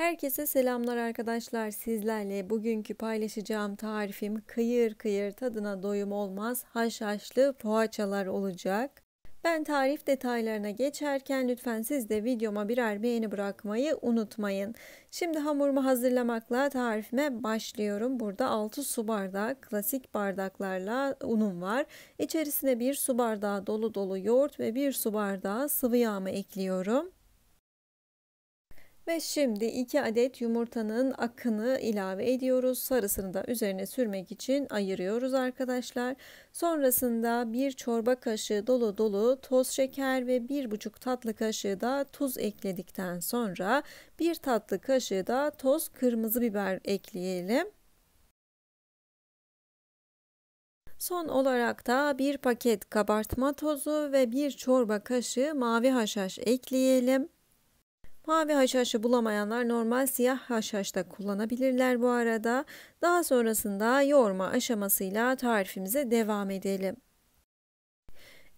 Herkese selamlar arkadaşlar. Sizlerle bugünkü paylaşacağım tarifim kıyır kıyır tadına doyum olmaz haşhaşlı poğaçalar olacak. Ben tarif detaylarına geçerken lütfen siz de videoma birer beğeni bırakmayı unutmayın. Şimdi hamurumu hazırlamakla tarifime başlıyorum. Burada 6 su bardağı klasik bardaklarla unum var. İçerisine 1 su bardağı dolu dolu yoğurt ve 1 su bardağı sıvı yağımı ekliyorum. Ve şimdi 2 adet yumurtanın akını ilave ediyoruz. Sarısını da üzerine sürmek için ayırıyoruz arkadaşlar. Sonrasında 1 çorba kaşığı dolu dolu toz şeker ve 1,5 tatlı kaşığı da tuz ekledikten sonra 1 tatlı kaşığı da toz kırmızı biber ekleyelim. Son olarak da bir paket kabartma tozu ve bir çorba kaşığı mavi haşhaş ekleyelim. Mavi haşhaşı bulamayanlar normal siyah haşhaş da kullanabilirler bu arada. Daha sonrasında yoğurma aşamasıyla tarifimize devam edelim.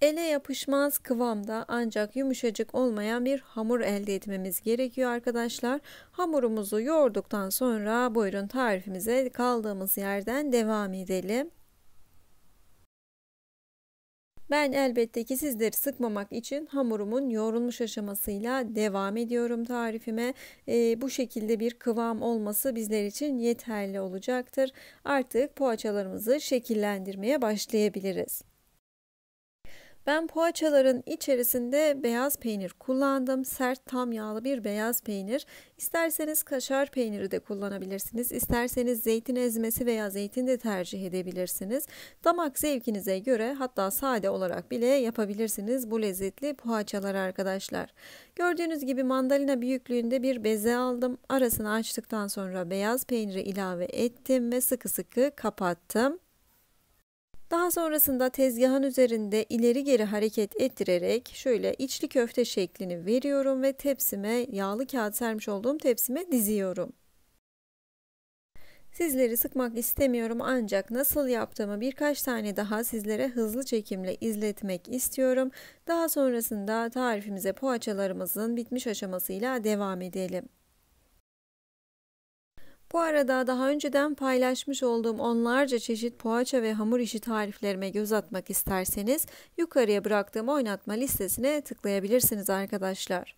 Ele yapışmaz kıvamda ancak yumuşacık olmayan bir hamur elde etmemiz gerekiyor arkadaşlar. Hamurumuzu yoğurduktan sonra buyurun tarifimize kaldığımız yerden devam edelim. Ben elbette ki sizleri sıkmamak için hamurumun yoğrulmuş aşamasıyla devam ediyorum tarifime. E, bu şekilde bir kıvam olması bizler için yeterli olacaktır. Artık poğaçalarımızı şekillendirmeye başlayabiliriz. Ben poğaçaların içerisinde beyaz peynir kullandım. Sert tam yağlı bir beyaz peynir. İsterseniz kaşar peyniri de kullanabilirsiniz. İsterseniz zeytin ezmesi veya zeytin de tercih edebilirsiniz. Damak zevkinize göre hatta sade olarak bile yapabilirsiniz bu lezzetli poğaçalar arkadaşlar. Gördüğünüz gibi mandalina büyüklüğünde bir beze aldım. Arasını açtıktan sonra beyaz peyniri ilave ettim ve sıkı sıkı kapattım. Daha sonrasında tezgahın üzerinde ileri geri hareket ettirerek şöyle içli köfte şeklini veriyorum ve tepsime yağlı kağıt sermiş olduğum tepsime diziyorum. Sizleri sıkmak istemiyorum ancak nasıl yaptığımı birkaç tane daha sizlere hızlı çekimle izletmek istiyorum. Daha sonrasında tarifimize poğaçalarımızın bitmiş aşamasıyla devam edelim. Bu arada daha önceden paylaşmış olduğum onlarca çeşit poğaça ve hamur işi tariflerime göz atmak isterseniz yukarıya bıraktığım oynatma listesine tıklayabilirsiniz arkadaşlar.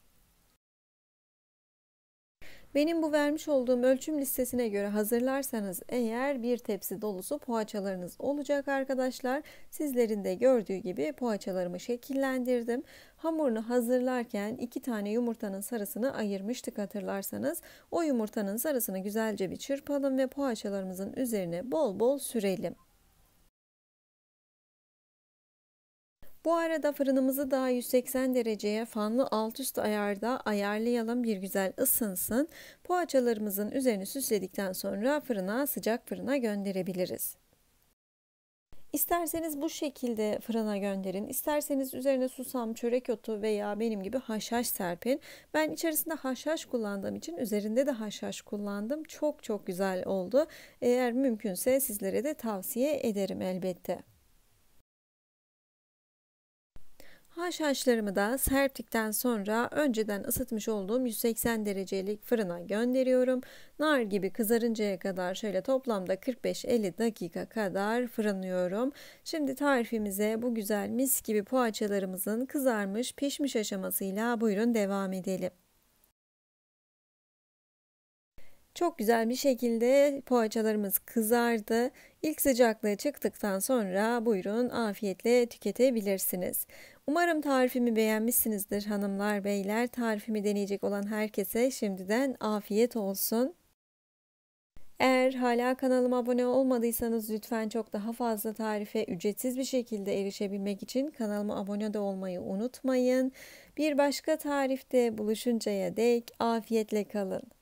Benim bu vermiş olduğum ölçüm listesine göre hazırlarsanız eğer bir tepsi dolusu poğaçalarınız olacak arkadaşlar. Sizlerin de gördüğü gibi poğaçalarımı şekillendirdim. Hamurunu hazırlarken iki tane yumurtanın sarısını ayırmıştık hatırlarsanız. O yumurtanın sarısını güzelce bir çırpalım ve poğaçalarımızın üzerine bol bol sürelim. Bu arada fırınımızı daha 180 dereceye fanlı alt üst ayarda ayarlayalım bir güzel ısınsın. Poğaçalarımızın üzerini süsledikten sonra fırına sıcak fırına gönderebiliriz. İsterseniz bu şekilde fırına gönderin. İsterseniz üzerine susam, çörek otu veya benim gibi haşhaş serpin. Ben içerisinde haşhaş kullandığım için üzerinde de haşhaş kullandım. Çok çok güzel oldu. Eğer mümkünse sizlere de tavsiye ederim elbette. Haşhaşlarımı da serptikten sonra önceden ısıtmış olduğum 180 derecelik fırına gönderiyorum. Nar gibi kızarıncaya kadar şöyle toplamda 45-50 dakika kadar fırınlıyorum. Şimdi tarifimize bu güzel mis gibi poğaçalarımızın kızarmış pişmiş aşamasıyla buyurun devam edelim. Çok güzel bir şekilde poğaçalarımız kızardı. İlk sıcaklığı çıktıktan sonra buyurun afiyetle tüketebilirsiniz. Umarım tarifimi beğenmişsinizdir hanımlar beyler. Tarifimi deneyecek olan herkese şimdiden afiyet olsun. Eğer hala kanalıma abone olmadıysanız lütfen çok daha fazla tarife ücretsiz bir şekilde erişebilmek için kanalıma abone de olmayı unutmayın. Bir başka tarifte buluşuncaya dek afiyetle kalın.